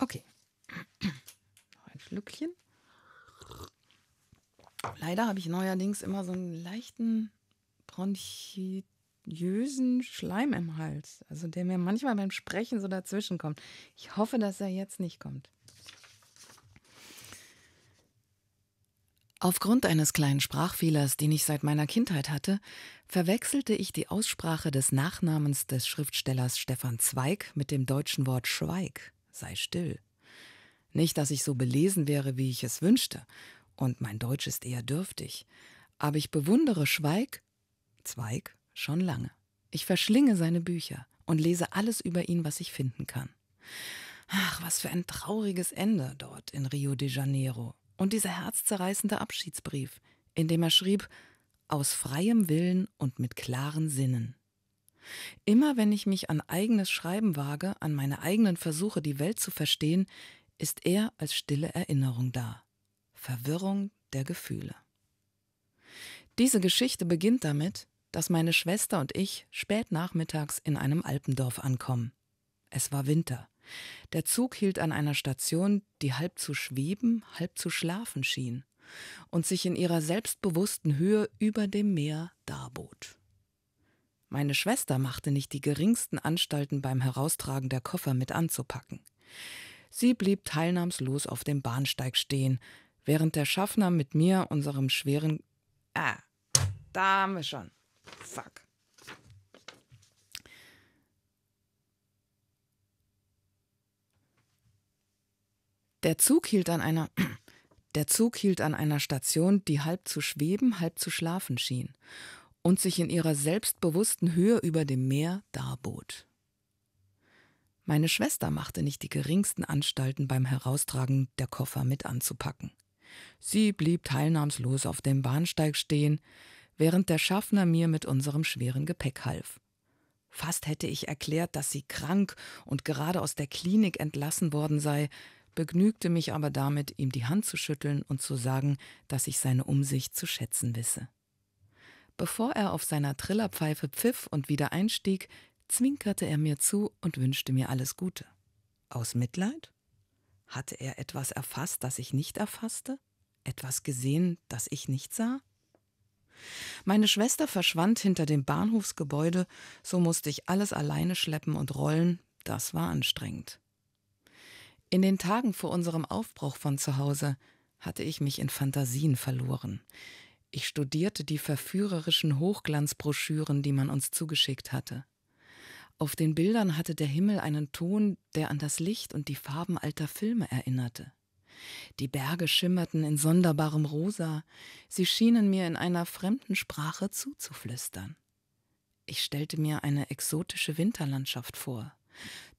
Okay. Noch ein Schlückchen. Leider habe ich neuerdings immer so einen leichten bronchiösen Schleim im Hals, also der mir manchmal beim Sprechen so dazwischen kommt. Ich hoffe, dass er jetzt nicht kommt. Aufgrund eines kleinen Sprachfehlers, den ich seit meiner Kindheit hatte, verwechselte ich die Aussprache des Nachnamens des Schriftstellers Stefan Zweig mit dem deutschen Wort Schweig sei still. Nicht, dass ich so belesen wäre, wie ich es wünschte, und mein Deutsch ist eher dürftig, aber ich bewundere Schweig, Zweig, schon lange. Ich verschlinge seine Bücher und lese alles über ihn, was ich finden kann. Ach, was für ein trauriges Ende dort in Rio de Janeiro. Und dieser herzzerreißende Abschiedsbrief, in dem er schrieb, aus freiem Willen und mit klaren Sinnen. Immer wenn ich mich an eigenes Schreiben wage, an meine eigenen Versuche, die Welt zu verstehen, ist er als stille Erinnerung da. Verwirrung der Gefühle. Diese Geschichte beginnt damit, dass meine Schwester und ich spät nachmittags in einem Alpendorf ankommen. Es war Winter. Der Zug hielt an einer Station, die halb zu schweben, halb zu schlafen schien und sich in ihrer selbstbewussten Höhe über dem Meer darbot. Meine Schwester machte nicht die geringsten Anstalten beim Heraustragen der Koffer mit anzupacken. Sie blieb teilnahmslos auf dem Bahnsteig stehen, während der Schaffner mit mir unserem schweren. Ah, da haben wir schon. Fuck. Der Zug hielt an einer. Der Zug hielt an einer Station, die halb zu schweben, halb zu schlafen schien und sich in ihrer selbstbewussten Höhe über dem Meer darbot. Meine Schwester machte nicht die geringsten Anstalten beim Heraustragen der Koffer mit anzupacken. Sie blieb teilnahmslos auf dem Bahnsteig stehen, während der Schaffner mir mit unserem schweren Gepäck half. Fast hätte ich erklärt, dass sie krank und gerade aus der Klinik entlassen worden sei, begnügte mich aber damit, ihm die Hand zu schütteln und zu sagen, dass ich seine Umsicht zu schätzen wisse. Bevor er auf seiner Trillerpfeife pfiff und wieder einstieg, zwinkerte er mir zu und wünschte mir alles Gute. Aus Mitleid? Hatte er etwas erfasst, das ich nicht erfasste? Etwas gesehen, das ich nicht sah? Meine Schwester verschwand hinter dem Bahnhofsgebäude, so musste ich alles alleine schleppen und rollen, das war anstrengend. In den Tagen vor unserem Aufbruch von zu Hause hatte ich mich in Fantasien verloren. Ich studierte die verführerischen Hochglanzbroschüren, die man uns zugeschickt hatte. Auf den Bildern hatte der Himmel einen Ton, der an das Licht und die Farben alter Filme erinnerte. Die Berge schimmerten in sonderbarem Rosa, sie schienen mir in einer fremden Sprache zuzuflüstern. Ich stellte mir eine exotische Winterlandschaft vor,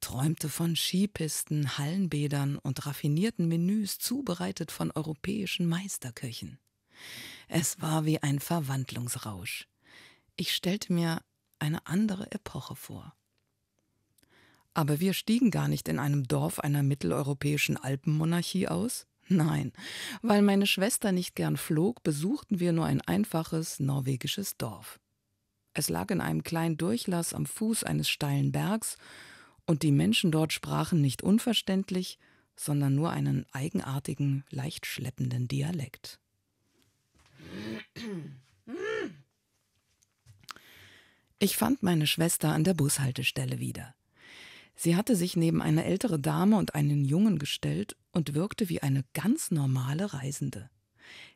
träumte von Skipisten, Hallenbädern und raffinierten Menüs, zubereitet von europäischen Meisterköchen. Es war wie ein Verwandlungsrausch. Ich stellte mir eine andere Epoche vor. Aber wir stiegen gar nicht in einem Dorf einer mitteleuropäischen Alpenmonarchie aus. Nein, weil meine Schwester nicht gern flog, besuchten wir nur ein einfaches norwegisches Dorf. Es lag in einem kleinen Durchlass am Fuß eines steilen Bergs, und die Menschen dort sprachen nicht unverständlich, sondern nur einen eigenartigen, leicht schleppenden Dialekt. Ich fand meine Schwester an der Bushaltestelle wieder. Sie hatte sich neben eine ältere Dame und einen Jungen gestellt und wirkte wie eine ganz normale Reisende.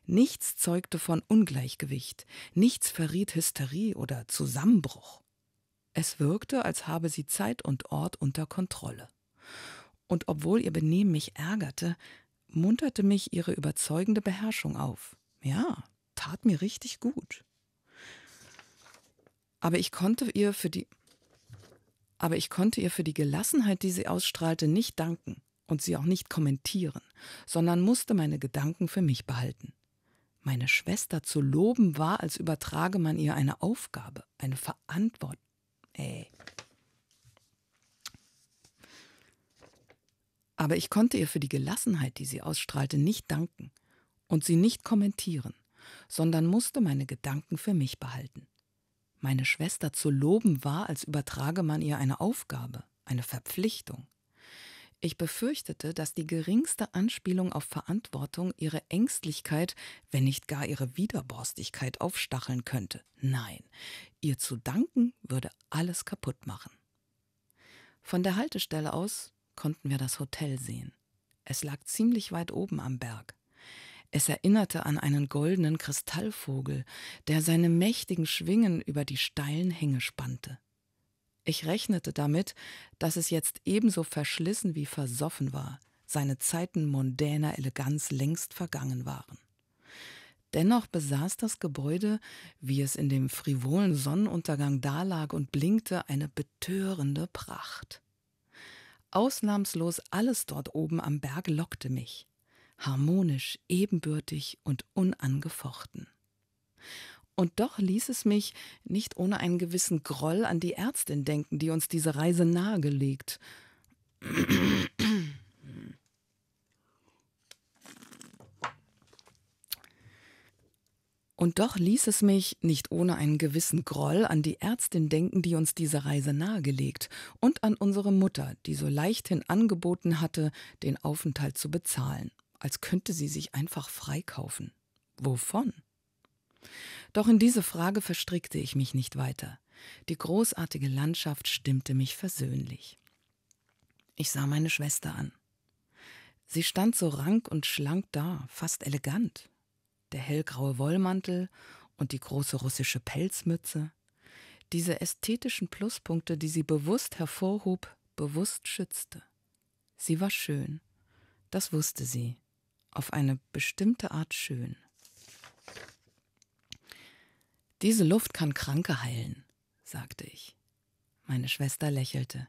Nichts zeugte von Ungleichgewicht, nichts verriet Hysterie oder Zusammenbruch. Es wirkte, als habe sie Zeit und Ort unter Kontrolle. Und obwohl ihr Benehmen mich ärgerte, munterte mich ihre überzeugende Beherrschung auf. Ja, tat mir richtig gut. Aber ich konnte ihr für die aber ich konnte ihr für die Gelassenheit, die sie ausstrahlte, nicht danken und sie auch nicht kommentieren, sondern musste meine Gedanken für mich behalten. Meine Schwester zu loben war, als übertrage man ihr eine Aufgabe, eine Verantwortung. Ey. Aber ich konnte ihr für die Gelassenheit, die sie ausstrahlte, nicht danken und sie nicht kommentieren, sondern musste meine Gedanken für mich behalten. Meine Schwester zu loben war, als übertrage man ihr eine Aufgabe, eine Verpflichtung. Ich befürchtete, dass die geringste Anspielung auf Verantwortung ihre Ängstlichkeit, wenn nicht gar ihre Widerborstigkeit aufstacheln könnte. Nein, ihr zu danken würde alles kaputt machen. Von der Haltestelle aus konnten wir das Hotel sehen. Es lag ziemlich weit oben am Berg. Es erinnerte an einen goldenen Kristallvogel, der seine mächtigen Schwingen über die steilen Hänge spannte. Ich rechnete damit, dass es jetzt ebenso verschlissen wie versoffen war, seine Zeiten mondäner Eleganz längst vergangen waren. Dennoch besaß das Gebäude, wie es in dem frivolen Sonnenuntergang dalag und blinkte, eine betörende Pracht. Ausnahmslos alles dort oben am Berg lockte mich harmonisch, ebenbürtig und unangefochten. Und doch ließ es mich nicht ohne einen gewissen Groll an die Ärztin denken, die uns diese Reise nahegelegt. Und doch ließ es mich nicht ohne einen gewissen Groll an die Ärztin denken, die uns diese Reise nahegelegt, und an unsere Mutter, die so leichthin angeboten hatte, den Aufenthalt zu bezahlen als könnte sie sich einfach freikaufen. Wovon? Doch in diese Frage verstrickte ich mich nicht weiter. Die großartige Landschaft stimmte mich versöhnlich. Ich sah meine Schwester an. Sie stand so rank und schlank da, fast elegant. Der hellgraue Wollmantel und die große russische Pelzmütze. Diese ästhetischen Pluspunkte, die sie bewusst hervorhob, bewusst schützte. Sie war schön. Das wusste sie auf eine bestimmte Art schön. Diese Luft kann Kranke heilen, sagte ich. Meine Schwester lächelte.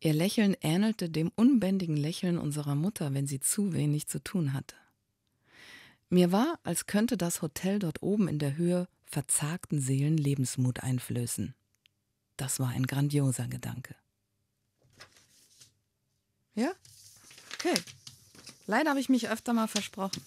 Ihr Lächeln ähnelte dem unbändigen Lächeln unserer Mutter, wenn sie zu wenig zu tun hatte. Mir war, als könnte das Hotel dort oben in der Höhe verzagten Seelen Lebensmut einflößen. Das war ein grandioser Gedanke. Ja? Okay. Leider habe ich mich öfter mal versprochen.